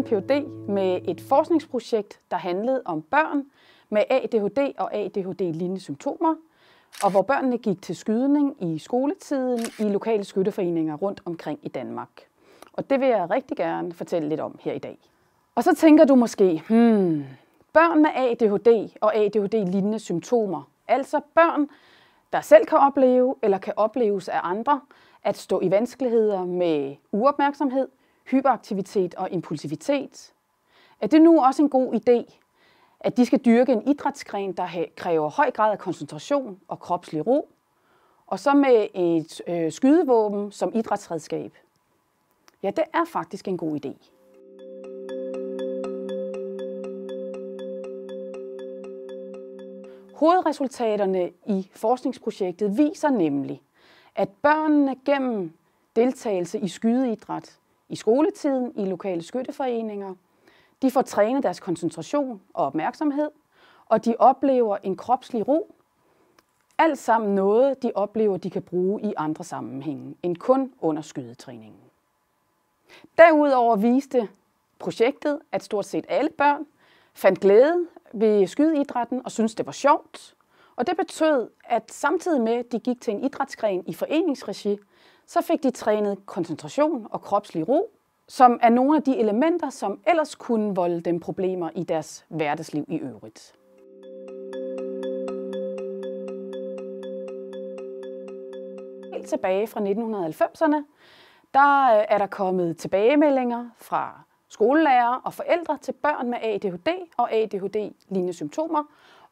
en PhD med et forskningsprojekt, der handlede om børn med ADHD og ADHD-lignende symptomer, og hvor børnene gik til skydning i skoletiden i lokale skytteforeninger rundt omkring i Danmark. Og det vil jeg rigtig gerne fortælle lidt om her i dag. Og så tænker du måske, hmm, børn med ADHD og ADHD-lignende symptomer, altså børn, der selv kan opleve eller kan opleves af andre, at stå i vanskeligheder med uopmærksomhed, hyperaktivitet og impulsivitet, er det nu også en god idé, at de skal dyrke en idrætsgren, der kræver høj grad af koncentration og kropslig ro, og så med et øh, skydevåben som idrætsredskab. Ja, det er faktisk en god idé. Hovedresultaterne i forskningsprojektet viser nemlig, at børnene gennem deltagelse i skydeidræt i skoletiden, i lokale skytteforeninger. De får trænet deres koncentration og opmærksomhed, og de oplever en kropslig ro. Alt sammen noget, de oplever, de kan bruge i andre sammenhænge, end kun under skydetræningen. Derudover viste projektet, at stort set alle børn fandt glæde ved skydeidrætten og syntes, det var sjovt. Og det betød, at samtidig med, at de gik til en idrætsgren i foreningsregi, så fik de trænet koncentration og kropslig ro, som er nogle af de elementer, som ellers kunne volde dem problemer i deres hverdagsliv i øvrigt. Helt tilbage fra 1990'erne, der øh, er der kommet tilbagemeldinger fra skolelærer og forældre til børn med ADHD og ADHD-lignende symptomer,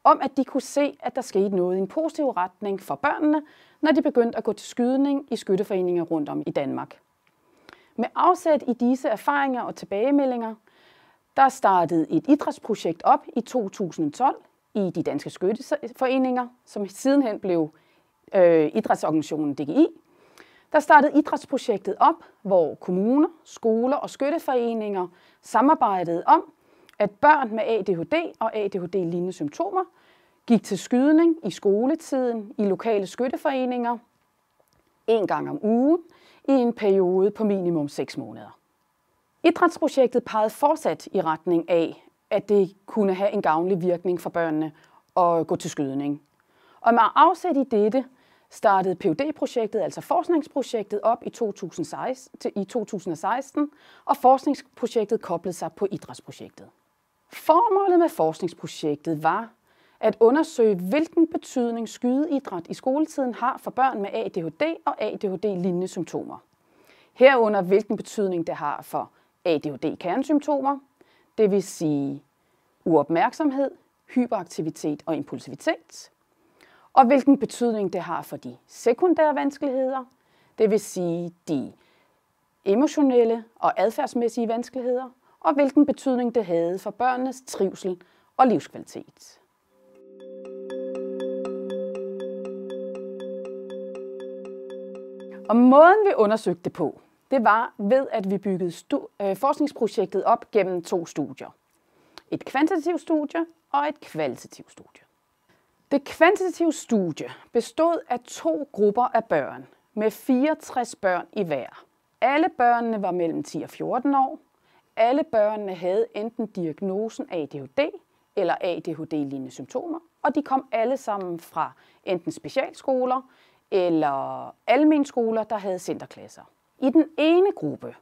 om at de kunne se, at der skete noget i en positiv retning for børnene, når de begyndte at gå til skydning i skytteforeninger rundt om i Danmark. Med afsæt i disse erfaringer og tilbagemeldinger, der startede et idrætsprojekt op i 2012 i de danske skytteforeninger, som sidenhen blev øh, idrætsorganisationen DGI. Der startede idrætsprojektet op, hvor kommuner, skoler og skytteforeninger samarbejdede om at børn med ADHD og ADHD-lignende symptomer gik til skydning i skoletiden i lokale skytteforeninger en gang om ugen i en periode på minimum 6 måneder. Idrætsprojektet pegede fortsat i retning af, at det kunne have en gavnlig virkning for børnene at gå til skydning. Og med afsæt i dette startede pud projektet altså forskningsprojektet, op i 2016, i 2016, og forskningsprojektet koblede sig på idrætsprojektet. Formålet med forskningsprojektet var at undersøge, hvilken betydning skydeidræt i skoletiden har for børn med ADHD og ADHD-lignende symptomer. Herunder hvilken betydning det har for ADHD-kernesymptomer, det vil sige uopmærksomhed, hyperaktivitet og impulsivitet, og hvilken betydning det har for de sekundære vanskeligheder, det vil sige de emotionelle og adfærdsmæssige vanskeligheder, og hvilken betydning det havde for børnenes trivsel og livskvalitet. Og måden vi undersøgte det på, det var ved, at vi byggede øh, forskningsprojektet op gennem to studier. Et kvantitativt studie og et kvalitativt studie. Det kvantitative studie bestod af to grupper af børn med 64 børn i hver. Alle børnene var mellem 10 og 14 år, alle børnene havde enten diagnosen ADHD eller ADHD-lignende symptomer, og de kom alle sammen fra enten specialskoler eller almen skoler, der havde centerklasser. I den ene gruppe,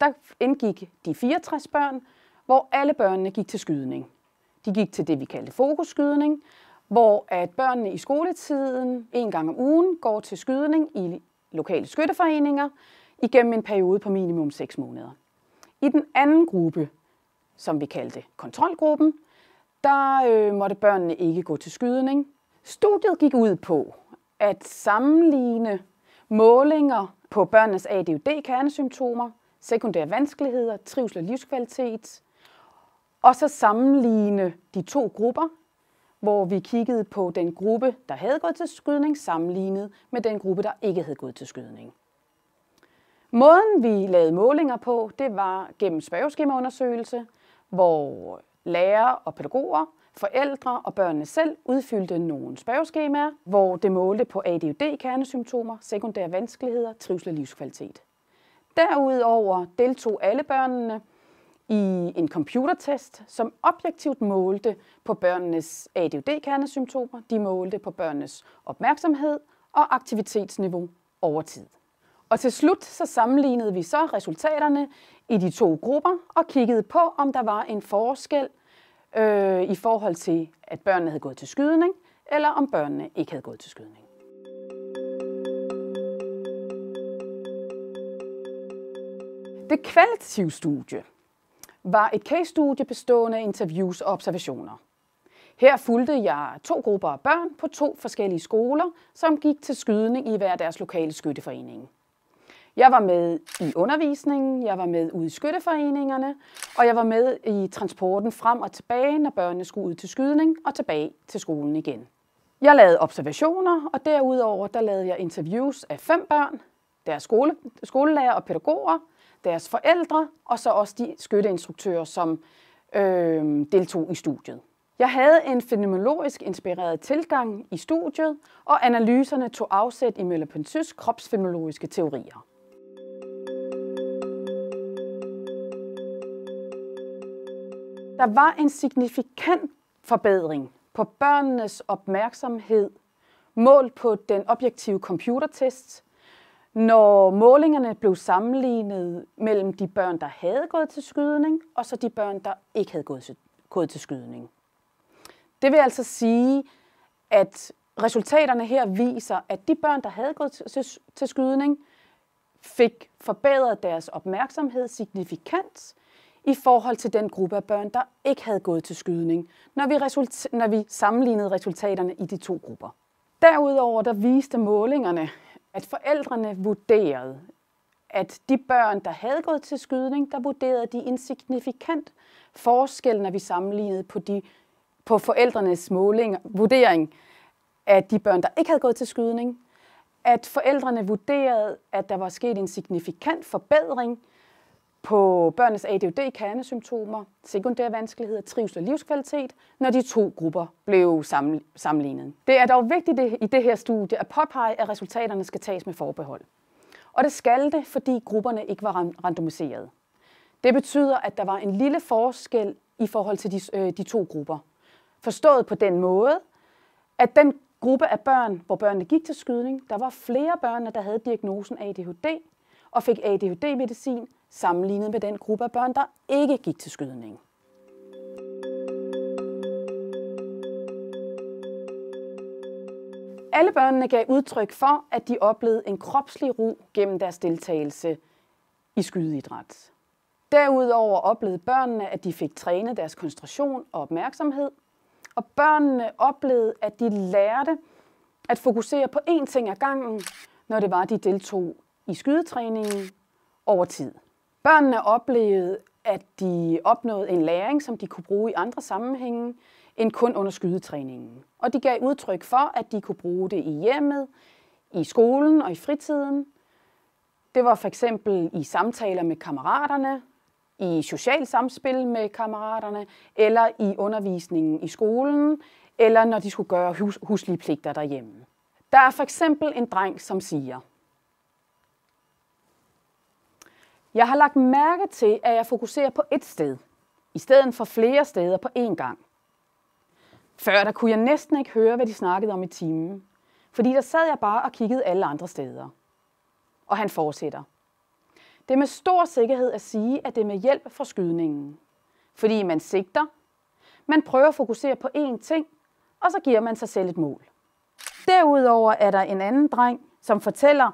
der indgik de 64 børn, hvor alle børnene gik til skydning. De gik til det, vi kaldte fokusskydning, hvor at børnene i skoletiden en gang om ugen går til skydning i lokale skytteforeninger igennem en periode på minimum 6 måneder. I den anden gruppe, som vi kaldte kontrolgruppen, der øh, måtte børnene ikke gå til skydning. Studiet gik ud på at sammenligne målinger på børnenes ADHD-kernesymptomer, sekundære vanskeligheder, trivsel og livskvalitet, og så sammenligne de to grupper, hvor vi kiggede på den gruppe, der havde gået til skydning, sammenlignet med den gruppe, der ikke havde gået til skydning. Måden vi lavede målinger på, det var gennem spørgeskemaundersøgelse, hvor lærere og pædagoger, forældre og børnene selv udfyldte nogle spørgeskemaer, hvor det målte på ADHD-kernesymptomer, sekundære vanskeligheder, trivsel og livskvalitet. Derudover deltog alle børnene i en computertest, som objektivt målte på børnenes ADHD-kernesymptomer. De målte på børnenes opmærksomhed og aktivitetsniveau over tid. Og til slut så sammenlignede vi så resultaterne i de to grupper og kiggede på, om der var en forskel øh, i forhold til, at børnene havde gået til skydning, eller om børnene ikke havde gået til skydning. Det kvalitative studie var et case-studie bestående af interviews og observationer. Her fulgte jeg to grupper af børn på to forskellige skoler, som gik til skydning i hver deres lokale skytteforening. Jeg var med i undervisningen, jeg var med ude i skytteforeningerne, og jeg var med i transporten frem og tilbage, når børnene skulle ud til skydning og tilbage til skolen igen. Jeg lavede observationer, og derudover der lavede jeg interviews af fem børn, deres skole, skolelærer og pædagoger, deres forældre, og så også de skytteinstruktører, som øh, deltog i studiet. Jeg havde en fenomenologisk inspireret tilgang i studiet, og analyserne tog afsæt i Møller-Pensy's kropsfenomenologiske teorier. Der var en signifikant forbedring på børnenes opmærksomhed, målt på den objektive computertest, når målingerne blev sammenlignet mellem de børn, der havde gået til skydning, og så de børn, der ikke havde gået, gået til skydning. Det vil altså sige, at resultaterne her viser, at de børn, der havde gået til skydning, fik forbedret deres opmærksomhed signifikant, i forhold til den gruppe af børn, der ikke havde gået til skydning, når vi, når vi sammenlignede resultaterne i de to grupper. Derudover der viste målingerne, at forældrene vurderede, at de børn, der havde gået til skydning, der vurderede de en signifikant forskel, når vi sammenlignede på, de, på forældrenes måling, vurdering af de børn, der ikke havde gået til skydning, at forældrene vurderede, at der var sket en signifikant forbedring på børnenes ADHD, kernesymptomer, sekundære vanskeligheder, trivsel og livskvalitet, når de to grupper blev sammenlignet. Det er dog vigtigt i det her studie at påpege, at resultaterne skal tages med forbehold. Og det skal det, fordi grupperne ikke var randomiseret. Det betyder, at der var en lille forskel i forhold til de, øh, de to grupper. Forstået på den måde, at den gruppe af børn, hvor børnene gik til skydning, der var flere børn, der havde diagnosen ADHD og fik ADHD-medicin, sammenlignet med den gruppe af børn, der ikke gik til skydning. Alle børnene gav udtryk for, at de oplevede en kropslig ro gennem deres deltagelse i skydeidræt. Derudover oplevede børnene, at de fik trænet deres koncentration og opmærksomhed, og børnene oplevede, at de lærte at fokusere på én ting ad gangen, når det var, de deltog i skydetræningen over tid. Børnene oplevede, at de opnåede en læring, som de kunne bruge i andre sammenhænge end kun under skydetræningen. Og de gav udtryk for, at de kunne bruge det i hjemmet, i skolen og i fritiden. Det var for eksempel i samtaler med kammeraterne, i socialt samspil med kammeraterne, eller i undervisningen i skolen, eller når de skulle gøre hus- huslige pligter derhjemme. Der er for eksempel en dreng, som siger, Jeg har lagt mærke til, at jeg fokuserer på et sted, i stedet for flere steder på én gang. Før der kunne jeg næsten ikke høre, hvad de snakkede om i timen, fordi der sad jeg bare og kiggede alle andre steder. Og han fortsætter. Det er med stor sikkerhed at sige, at det er med hjælp fra skydningen. Fordi man sigter, man prøver at fokusere på én ting, og så giver man sig selv et mål. Derudover er der en anden dreng, som fortæller,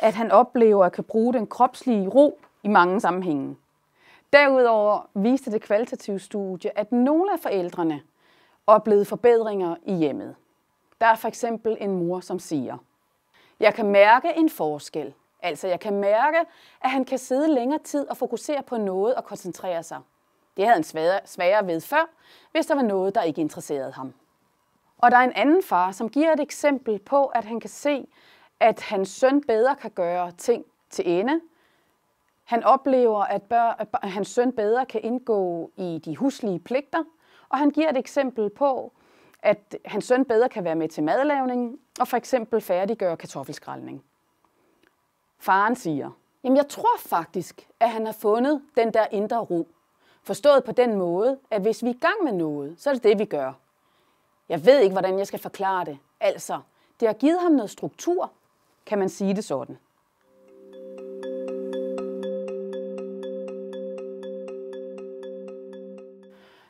at han oplever at kan bruge den kropslige ro i mange sammenhænge. Derudover viste det kvalitative studie, at nogle af forældrene oplevede forbedringer i hjemmet. Der er for eksempel en mor, som siger, jeg kan mærke en forskel. Altså, jeg kan mærke, at han kan sidde længere tid og fokusere på noget og koncentrere sig. Det havde han sværere, sværere ved før, hvis der var noget, der ikke interesserede ham. Og der er en anden far, som giver et eksempel på, at han kan se, at hans søn bedre kan gøre ting til ende, han oplever, at, bør, at hans søn bedre kan indgå i de huslige pligter, og han giver et eksempel på, at hans søn bedre kan være med til madlavning og for eksempel færdiggøre kartoffelskraldning. Faren siger, jamen jeg tror faktisk, at han har fundet den der indre ro. Forstået på den måde, at hvis vi er i gang med noget, så er det det, vi gør. Jeg ved ikke, hvordan jeg skal forklare det. Altså, det har givet ham noget struktur, kan man sige det sådan.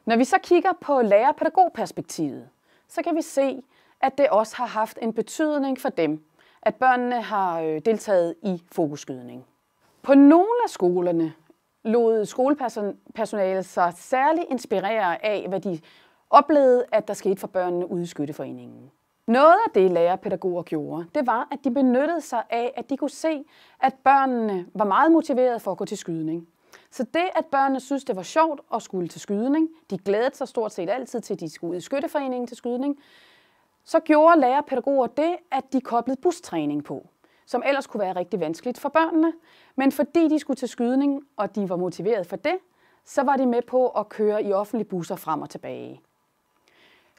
Når vi så kigger på lærer-pædagog-perspektivet, så kan vi se, at det også har haft en betydning for dem, at børnene har øh, deltaget i fokusskydning. På nogle af skolerne lod skolepersonalet sig særligt inspirere af, hvad de oplevede, at der skete for børnene ude i skytteforeningen. Noget af det, lærerpædagoger gjorde, det var, at de benyttede sig af, at de kunne se, at børnene var meget motiverede for at gå til skydning. Så det, at børnene synes, det var sjovt at skulle til skydning, de glædede sig stort set altid til, at de skulle ud i skytteforeningen til skydning, så gjorde lærer pædagoger det, at de koblede bustræning på, som ellers kunne være rigtig vanskeligt for børnene. Men fordi de skulle til skydning, og de var motiveret for det, så var de med på at køre i offentlige busser frem og tilbage.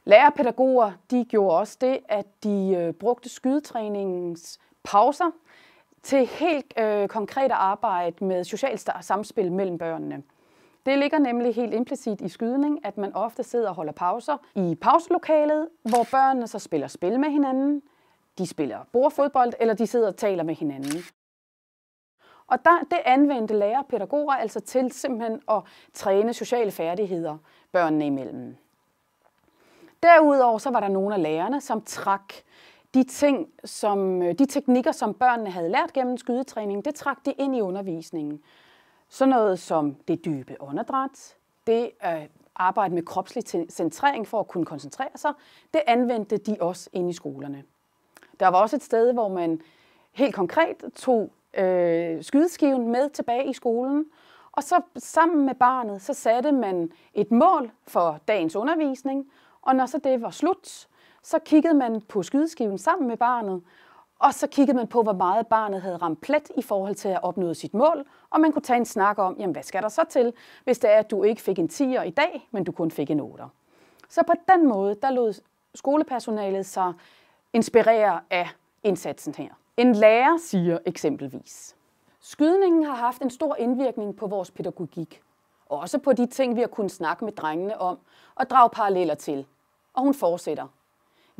Lærerpædagoger de gjorde også det, at de øh, brugte skydetræningens pauser til helt øh, konkret arbejde med socialt samspil mellem børnene. Det ligger nemlig helt implicit i skydning, at man ofte sidder og holder pauser i pauselokalet, hvor børnene så spiller spil med hinanden, de spiller bordfodbold, eller de sidder og taler med hinanden. Og der, det anvendte lærer og pædagoger altså til simpelthen at træne sociale færdigheder børnene imellem. Derudover så var der nogle af lærerne, som trak de ting, som, øh, de teknikker, som børnene havde lært gennem skydetræning, det trak de ind i undervisningen. Så noget som det dybe åndedræt, det at øh, arbejde med kropslig centrering for at kunne koncentrere sig, det anvendte de også ind i skolerne. Der var også et sted, hvor man helt konkret tog øh, skydeskiven med tilbage i skolen, og så sammen med barnet, så satte man et mål for dagens undervisning, og når så det var slut, så kiggede man på skydeskiven sammen med barnet, og så kiggede man på, hvor meget barnet havde ramt plet i forhold til at opnå sit mål, og man kunne tage en snak om, jamen hvad skal der så til, hvis det er, at du ikke fik en 10'er i dag, men du kun fik en 8'er. Så på den måde, der lod skolepersonalet sig inspirere af indsatsen her. En lærer siger eksempelvis, skydningen har haft en stor indvirkning på vores pædagogik, og også på de ting, vi har kunnet snakke med drengene om og drage paralleller til. Og hun fortsætter,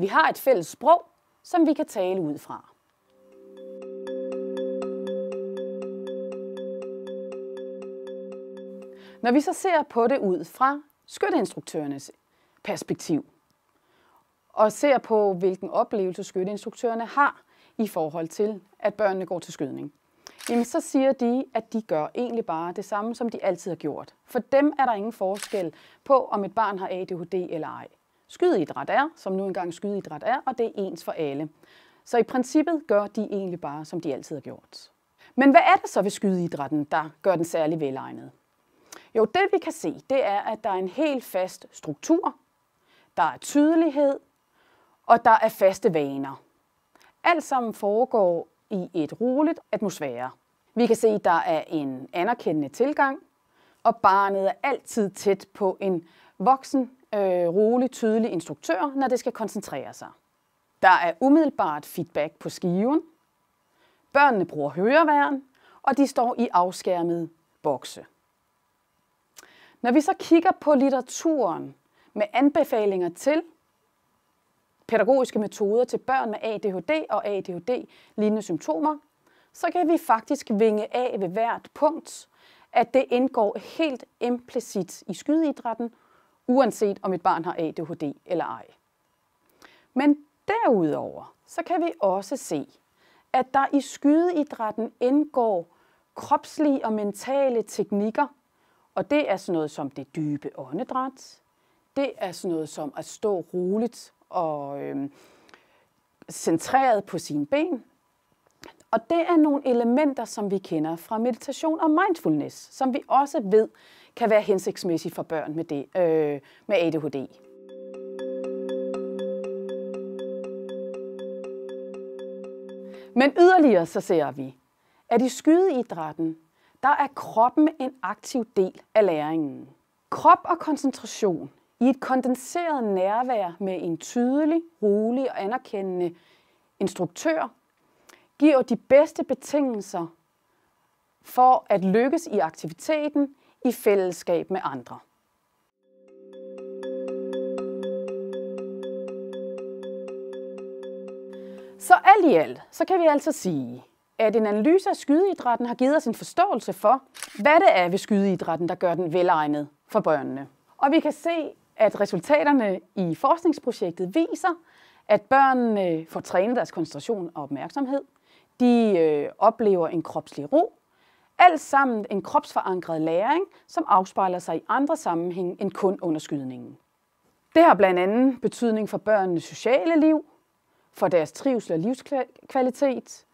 vi har et fælles sprog, som vi kan tale ud fra. Når vi så ser på det ud fra skytteinstruktørernes perspektiv, og ser på, hvilken oplevelse skytteinstruktørerne har i forhold til, at børnene går til skydning, jamen så siger de, at de gør egentlig bare det samme, som de altid har gjort. For dem er der ingen forskel på, om et barn har ADHD eller ej skydeidræt er, som nu engang skydeidræt er, og det er ens for alle. Så i princippet gør de egentlig bare, som de altid har gjort. Men hvad er det så ved skydeidrætten, der gør den særlig velegnet? Jo, det vi kan se, det er, at der er en helt fast struktur, der er tydelighed, og der er faste vaner. Alt sammen foregår i et roligt atmosfære. Vi kan se, at der er en anerkendende tilgang, og barnet er altid tæt på en voksen, øh, rolig, tydelig instruktør, når det skal koncentrere sig. Der er umiddelbart feedback på skiven. Børnene bruger høreværn, og de står i afskærmede bokse. Når vi så kigger på litteraturen med anbefalinger til pædagogiske metoder til børn med ADHD og ADHD-lignende symptomer, så kan vi faktisk vinge af ved hvert punkt, at det indgår helt implicit i skydeidrætten uanset om et barn har ADHD eller ej. Men derudover, så kan vi også se, at der i skydeidrætten indgår kropslige og mentale teknikker, og det er sådan noget som det dybe åndedræt, det er sådan noget som at stå roligt og øh, centreret på sine ben. Og det er nogle elementer, som vi kender fra meditation og mindfulness, som vi også ved kan være hensigtsmæssig for børn med, det, øh, med ADHD. Men yderligere så ser vi, at i skydeidrætten, der er kroppen en aktiv del af læringen. Krop og koncentration i et kondenseret nærvær med en tydelig, rolig og anerkendende instruktør giver de bedste betingelser for at lykkes i aktiviteten i fællesskab med andre. Så alt i alt, så kan vi altså sige, at en analyse af skydeidrætten har givet os en forståelse for, hvad det er ved skydeidrætten, der gør den velegnet for børnene. Og vi kan se, at resultaterne i forskningsprojektet viser, at børnene får trænet deres koncentration og opmærksomhed. De øh, oplever en kropslig ro, alt sammen en kropsforankret læring, som afspejler sig i andre sammenhæng end kun underskydningen. Det har blandt andet betydning for børnenes sociale liv, for deres trivsel og livskvalitet,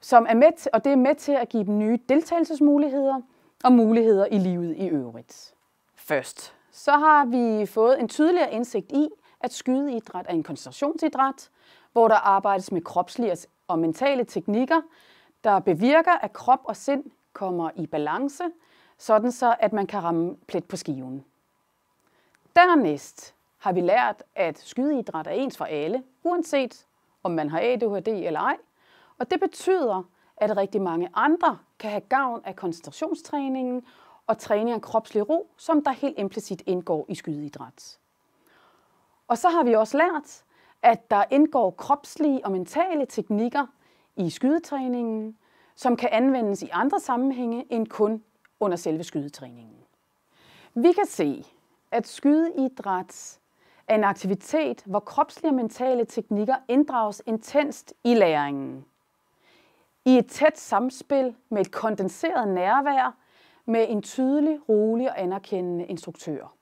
som er med til, og det er med til at give dem nye deltagelsesmuligheder og muligheder i livet i øvrigt. Først, så har vi fået en tydeligere indsigt i, at skydeidræt er en koncentrationsidræt, hvor der arbejdes med kropslige og mentale teknikker, der bevirker, at krop og sind kommer i balance, sådan så at man kan ramme plet på skiven. Dernæst har vi lært, at skydeidræt er ens for alle, uanset om man har ADHD eller ej. Og det betyder, at rigtig mange andre kan have gavn af koncentrationstræningen og træning af kropslig ro, som der helt implicit indgår i skydeidræt. Og så har vi også lært, at der indgår kropslige og mentale teknikker, i skydetræningen, som kan anvendes i andre sammenhænge end kun under selve skydetræningen. Vi kan se, at skydeidræt er en aktivitet, hvor kropslige og mentale teknikker inddrages intenst i læringen. I et tæt samspil med et kondenseret nærvær med en tydelig, rolig og anerkendende instruktør.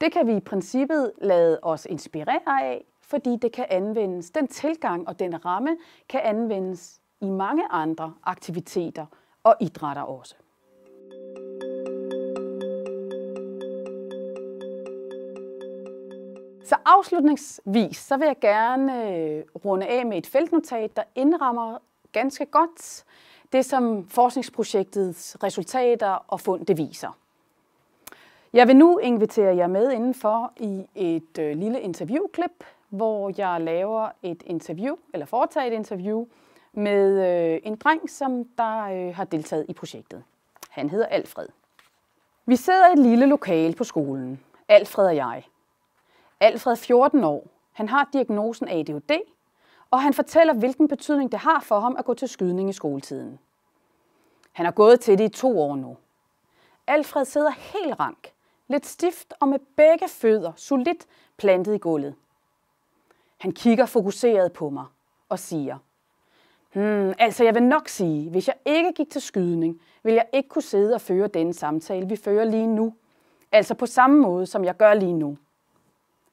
Det kan vi i princippet lade os inspirere af, fordi det kan anvendes, den tilgang og den ramme kan anvendes i mange andre aktiviteter og idrætter også. Så afslutningsvis så vil jeg gerne øh, runde af med et feltnotat, der indrammer ganske godt det, som forskningsprojektets resultater og fund det viser. Jeg vil nu invitere jer med indenfor i et øh, lille interviewklip hvor jeg laver et interview, eller foretager et interview, med øh, en dreng, som der øh, har deltaget i projektet. Han hedder Alfred. Vi sidder i et lille lokale på skolen, Alfred og jeg. Alfred er 14 år. Han har diagnosen ADHD, og han fortæller, hvilken betydning det har for ham at gå til skydning i skoletiden. Han har gået til det i to år nu. Alfred sidder helt rank, lidt stift og med begge fødder solidt plantet i gulvet. Han kigger fokuseret på mig og siger, Hmm, altså jeg vil nok sige, hvis jeg ikke gik til skydning, vil jeg ikke kunne sidde og føre denne samtale, vi fører lige nu. Altså på samme måde, som jeg gør lige nu.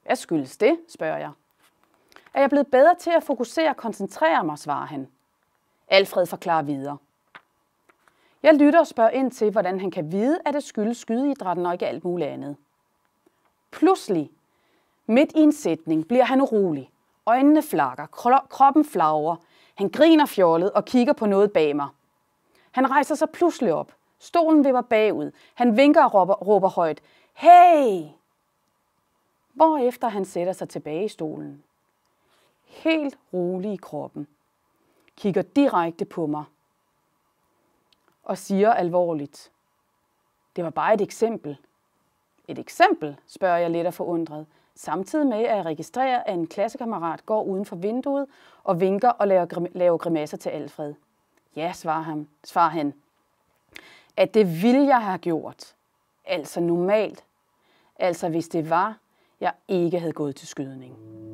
Hvad skyldes det, spørger jeg. Er jeg blevet bedre til at fokusere og koncentrere mig, svarer han. Alfred forklarer videre. Jeg lytter og spørger ind til, hvordan han kan vide, at det skyldes skydeidrætten og ikke alt muligt andet. Pludselig, midt i en sætning, bliver han urolig. Øjnene flakker, kroppen flagrer. Han griner fjollet og kigger på noget bag mig. Han rejser sig pludselig op. Stolen vipper bagud. Han vinker og råber, råber højt. Hey! efter han sætter sig tilbage i stolen. Helt rolig i kroppen. Kigger direkte på mig. Og siger alvorligt. Det var bare et eksempel. Et eksempel, spørger jeg lidt og forundret samtidig med at jeg registrerer, at en klassekammerat går uden for vinduet og vinker og laver, grim laver grimasser til Alfred. Ja, svarer han, svarer han. At det ville jeg have gjort. Altså normalt. Altså hvis det var, jeg ikke havde gået til skydning.